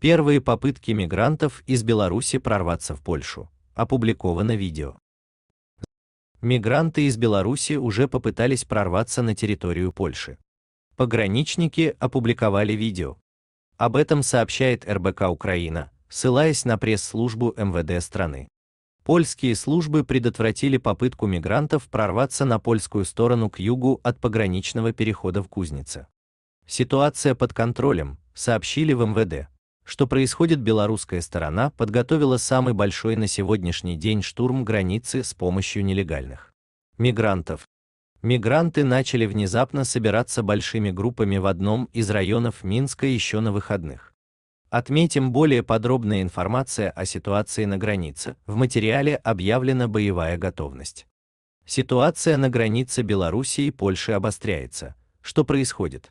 Первые попытки мигрантов из Беларуси прорваться в Польшу. Опубликовано видео. Мигранты из Беларуси уже попытались прорваться на территорию Польши. Пограничники опубликовали видео. Об этом сообщает РБК Украина, ссылаясь на пресс-службу МВД страны. Польские службы предотвратили попытку мигрантов прорваться на польскую сторону к югу от пограничного перехода в Кузнице. Ситуация под контролем, сообщили в МВД что происходит, белорусская сторона подготовила самый большой на сегодняшний день штурм границы с помощью нелегальных мигрантов. Мигранты начали внезапно собираться большими группами в одном из районов Минска еще на выходных. Отметим более подробная информация о ситуации на границе. В материале объявлена боевая готовность. Ситуация на границе Белоруссии и Польши обостряется. Что происходит?